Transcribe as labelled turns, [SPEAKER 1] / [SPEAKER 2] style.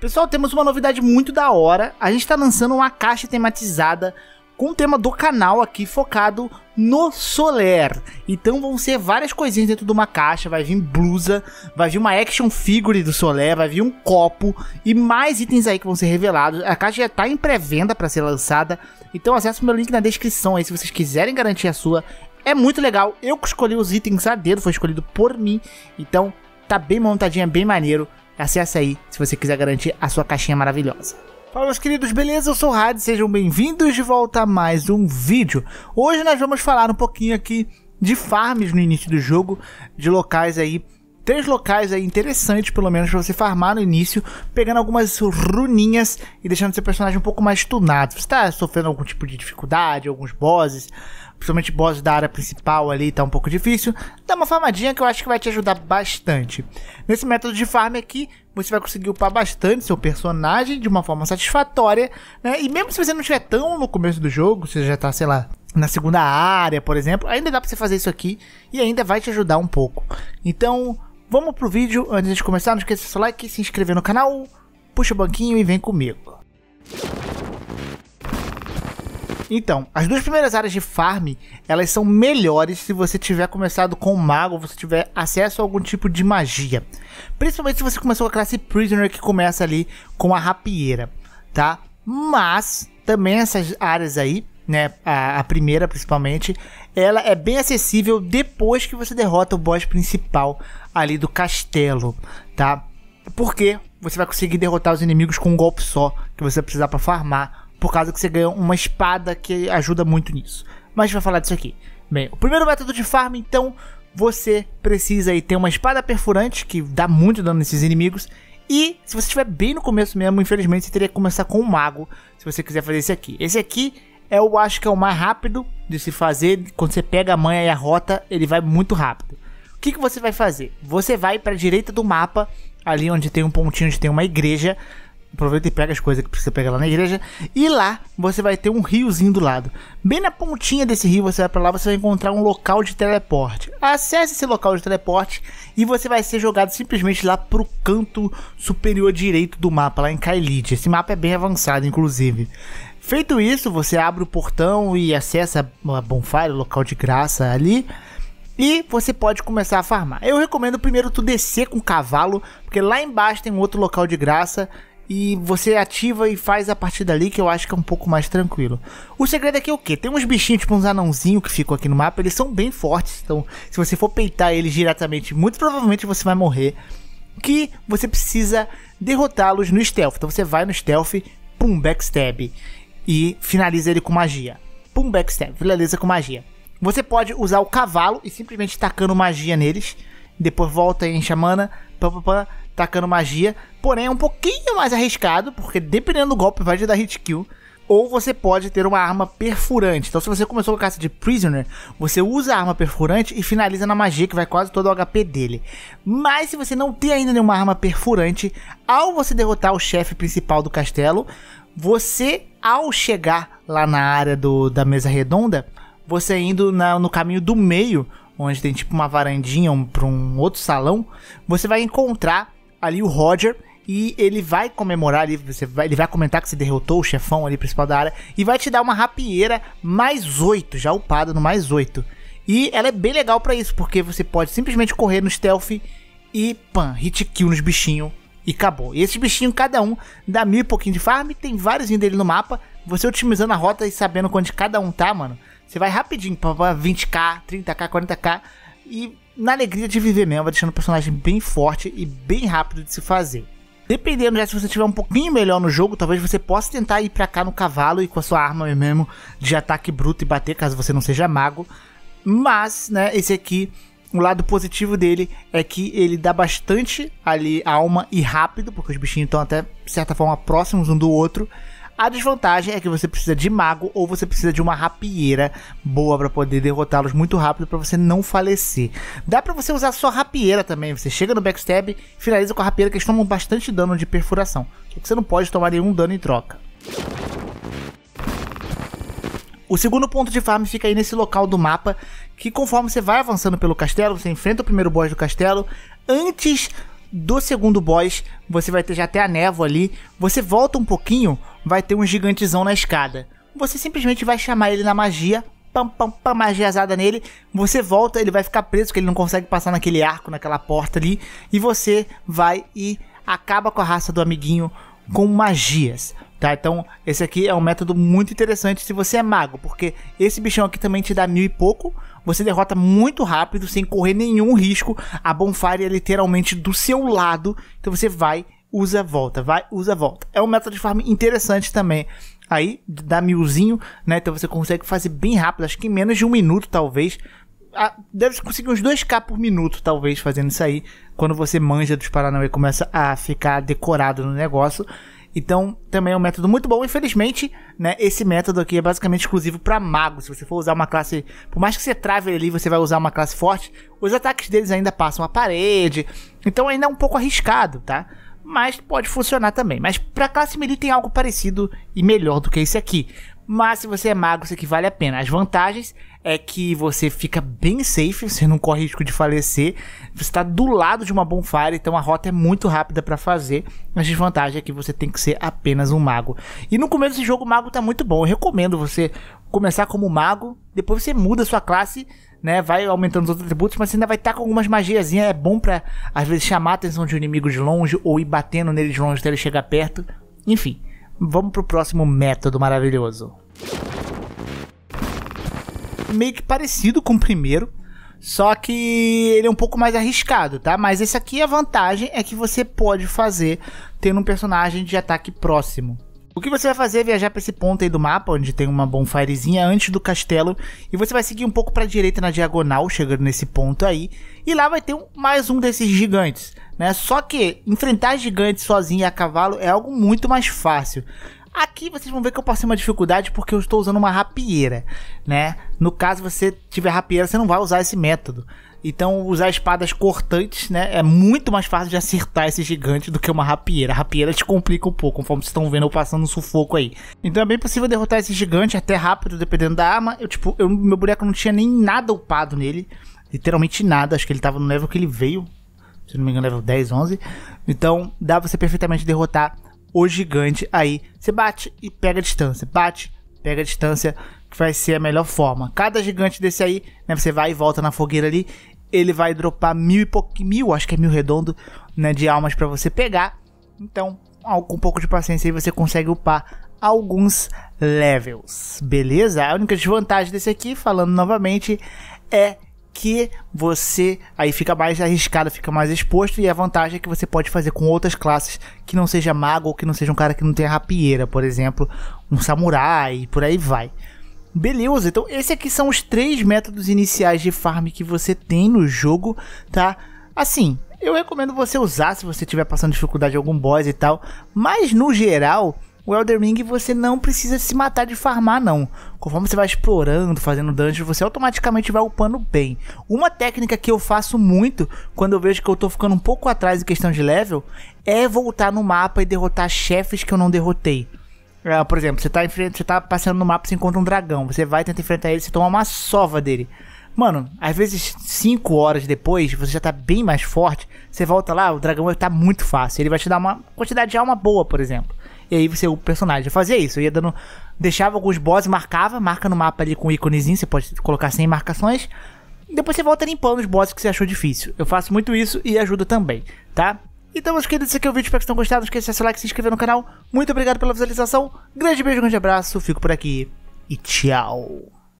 [SPEAKER 1] Pessoal, temos uma novidade muito da hora. A gente está lançando uma caixa tematizada com o tema do canal aqui focado no Soler. Então vão ser várias coisinhas dentro de uma caixa, vai vir blusa, vai vir uma action figure do Soler, vai vir um copo e mais itens aí que vão ser revelados. A caixa já está em pré-venda para ser lançada. Então acesse o meu link na descrição aí se vocês quiserem garantir a sua. É muito legal. Eu escolhi os itens a dedo, foi escolhido por mim. Então tá bem montadinha, bem maneiro. Acesse aí se você quiser garantir a sua caixinha maravilhosa. Fala meus queridos, beleza? Eu sou o Hades, sejam bem-vindos de volta a mais um vídeo. Hoje nós vamos falar um pouquinho aqui de farms no início do jogo, de locais aí três locais aí interessantes, pelo menos, pra você farmar no início, pegando algumas runinhas e deixando seu personagem um pouco mais tunado. Se você tá sofrendo algum tipo de dificuldade, alguns bosses, principalmente boss da área principal ali, tá um pouco difícil, dá uma farmadinha que eu acho que vai te ajudar bastante. Nesse método de farm aqui, você vai conseguir upar bastante seu personagem de uma forma satisfatória, né? E mesmo se você não estiver tão no começo do jogo, você já tá, sei lá, na segunda área, por exemplo, ainda dá pra você fazer isso aqui e ainda vai te ajudar um pouco. Então, Vamos pro vídeo. Antes de começar, não esqueça seu like, se inscrever no canal, puxa o banquinho e vem comigo. Então, as duas primeiras áreas de farm, elas são melhores se você tiver começado com o mago, você tiver acesso a algum tipo de magia. Principalmente se você começou com a classe Prisoner, que começa ali com a rapieira, tá? Mas, também essas áreas aí, né? A, a, primeira, principalmente, ela é bem acessível depois que você derrota o boss principal ali do castelo, tá? Porque você vai conseguir derrotar os inimigos com um golpe só que você precisar para farmar, por causa que você ganha uma espada que ajuda muito nisso. Mas a gente vai falar disso aqui. Bem, o primeiro método de farm, então, você precisa aí ter uma espada perfurante que dá muito dano nesses inimigos e se você estiver bem no começo mesmo, infelizmente você teria que começar com um mago, se você quiser fazer esse aqui. Esse aqui é eu acho que é o mais rápido de se fazer. Quando você pega a manha e a rota, ele vai muito rápido. O que, que você vai fazer? Você vai para a direita do mapa, ali onde tem um pontinho, onde tem uma igreja. Aproveita e pega as coisas que precisa pegar lá na igreja. E lá você vai ter um riozinho do lado. Bem na pontinha desse rio, você vai para lá, você vai encontrar um local de teleporte. Acesse esse local de teleporte e você vai ser jogado simplesmente lá pro canto superior direito do mapa, lá em Kailid. Esse mapa é bem avançado, inclusive. Feito isso, você abre o portão e acessa a Bonfire, o local de graça ali. E você pode começar a farmar. Eu recomendo primeiro tu descer com o cavalo, porque lá embaixo tem um outro local de graça e você ativa e faz a partir dali, que eu acho que é um pouco mais tranquilo. O segredo aqui é, é o que? Tem uns bichinhos, tipo uns anãozinhos que ficam aqui no mapa, eles são bem fortes, então se você for peitar eles diretamente, muito provavelmente você vai morrer. Que você precisa derrotá-los no stealth. Então você vai no stealth, pum, backstab e finaliza ele com magia. Pum, backstab, finaliza com magia. Você pode usar o cavalo e simplesmente tacando magia neles. Depois volta em Xamana, pam, tacando magia. Porém, é um pouquinho mais arriscado, porque dependendo do golpe vai te dar hit kill ou você pode ter uma arma perfurante. Então, se você começou com a caça de Prisoner, você usa a arma perfurante e finaliza na magia, que vai quase todo o HP dele. Mas, se você não tem ainda nenhuma arma perfurante, ao você derrotar o chefe principal do castelo, você, ao chegar lá na área do, da mesa redonda, você indo na, no caminho do meio, onde tem tipo uma varandinha um, para um outro salão, você vai encontrar ali o Roger e ele vai comemorar ali, você vai, ele vai comentar que você derrotou o chefão ali principal da área e vai te dar uma rapieira mais 8, já upada no mais 8. E ela é bem legal para isso, porque você pode simplesmente correr no stealth e pan, hit kill nos bichinhos e acabou. E esses bichinhos, cada um dá mil e pouquinho de farm, tem vários dele no mapa. Você otimizando a rota e sabendo onde cada um tá, mano, você vai rapidinho pra 20k, 30k, 40k e na alegria de viver mesmo, vai deixando o personagem bem forte e bem rápido de se fazer. Dependendo já né, se você tiver um pouquinho melhor no jogo, talvez você possa tentar ir para cá no cavalo e com a sua arma mesmo de ataque bruto e bater, caso você não seja mago. Mas, né, esse aqui, o lado positivo dele é que ele dá bastante ali alma e rápido, porque os bichinhos estão até de certa forma próximos um do outro. A desvantagem é que você precisa de mago ou você precisa de uma rapieira boa para poder derrotá-los muito rápido para você não falecer. Dá para você usar sua rapieira também. Você chega no backstab, finaliza com a rapieira que eles tomam bastante dano de perfuração. Só que você não pode tomar nenhum dano em troca. O segundo ponto de farm fica aí nesse local do mapa, que conforme você vai avançando pelo castelo, você enfrenta o primeiro boss do castelo, antes do segundo boss, você vai ter já até a névoa ali, você volta um pouquinho, vai ter um gigantezão na escada. Você simplesmente vai chamar ele na magia, pam, pam, pam, magiazada nele. Você volta, ele vai ficar preso, que ele não consegue passar naquele arco, naquela porta ali. E você vai e acaba com a raça do amiguinho com magias. Tá, então esse aqui é um método muito interessante se você é mago, porque esse bichão aqui também te dá mil e pouco, você derrota muito rápido, sem correr nenhum risco, a Bonfire é literalmente do seu lado, então você vai usa, volta, vai, usa, volta. É um método de farm interessante também. Aí dá milzinho, né? Então você consegue fazer bem rápido, acho que em menos de um minuto, talvez. Ah, deve conseguir uns 2k por minuto, talvez, fazendo isso aí. Quando você manja dos e começa a ficar decorado no negócio. Então, também é um método muito bom. Infelizmente, né, esse método aqui é basicamente exclusivo para magos. Se você for usar uma classe, por mais que você trave ali, você vai usar uma classe forte, os ataques deles ainda passam a parede. Então, ainda é um pouco arriscado, tá? mas pode funcionar também. Mas para classe melee tem algo parecido e melhor do que esse aqui. Mas se você é mago, isso aqui vale a pena. As vantagens é que você fica bem safe, você não corre risco de falecer. Você está do lado de uma bonfire, então a rota é muito rápida para fazer. Mas A desvantagem é que você tem que ser apenas um mago. E no começo desse jogo, o mago está muito bom. Eu recomendo você começar como mago, depois você muda a sua classe né? Vai aumentando os outros atributos, mas ainda vai estar tá com algumas magiazinhas. É bom para às vezes, chamar a atenção de um inimigo de longe ou ir batendo nele de longe até ele chegar perto. Enfim, vamos pro próximo método maravilhoso. Meio que parecido com o primeiro, só que ele é um pouco mais arriscado, tá? Mas esse aqui a vantagem é que você pode fazer tendo um personagem de ataque próximo. O que você vai fazer é viajar para esse ponto aí do mapa, onde tem uma bonfirezinha antes do castelo, e você vai seguir um pouco para a direita na diagonal, chegando nesse ponto aí, e lá vai ter um, mais um desses gigantes, né? Só que enfrentar gigantes sozinho e a cavalo é algo muito mais fácil. Aqui vocês vão ver que eu passei uma dificuldade porque eu estou usando uma rapieira, né? No caso você tiver rapieira, você não vai usar esse método. Então, usar espadas cortantes, né? É muito mais fácil de acertar esse gigante do que uma rapieira. A rapieira te complica um pouco, conforme vocês estão vendo eu passando um sufoco aí. Então é bem possível derrotar esse gigante é até rápido, dependendo da arma. Eu, tipo, eu, meu boneco não tinha nem nada upado nele. Literalmente nada. Acho que ele tava no level que ele veio. Se não me engano, level 10, 11. Então, dá você perfeitamente derrotar o gigante aí. Você bate e pega a distância, bate, pega a distância, que vai ser a melhor forma. Cada gigante desse aí, né, você vai e volta na fogueira ali, ele vai dropar mil e pouquinho mil, acho que é mil redondo, né, de almas para você pegar. Então, com um pouco de paciência aí você consegue upar alguns levels, beleza? A única desvantagem desse aqui, falando novamente, é que você aí fica mais arriscado, fica mais exposto, e a vantagem é que você pode fazer com outras classes que não seja mago ou que não seja um cara que não tenha rapieira, por exemplo, um samurai e por aí vai. Beleza, então esses aqui são os três métodos iniciais de farm que você tem no jogo, tá? Assim, eu recomendo você usar se você estiver passando dificuldade em algum boss e tal, mas no geral o Elden Ring você não precisa se matar de farmar, não. Conforme você vai explorando, fazendo dungeons, você automaticamente vai upando bem. Uma técnica que eu faço muito quando eu vejo que eu tô ficando um pouco atrás em questão de level é voltar no mapa e derrotar chefes que eu não derrotei. É, por exemplo, você tá, você tá no mapa e encontra um dragão. Você vai tentar enfrentar ele, você toma uma sova dele. Mano, às vezes 5 horas depois, você já tá bem mais forte. Você volta lá, o dragão tá muito fácil. Ele vai te dar uma quantidade de alma boa, por exemplo. E aí você o personagem. Eu fazia isso, eu ia dando. Deixava alguns bosses, marcava, marca no mapa ali com um íconezinho, você pode colocar sem marcações. Depois você volta limpando os bosses que você achou difícil. Eu faço muito isso e ajuda também, tá? Então, meus queridos, esse aqui é o vídeo. Espero que vocês tenham gostado. Não esqueça de like, se inscrever no canal. Muito obrigado pela visualização. Grande beijo, grande abraço. Fico por aqui e tchau.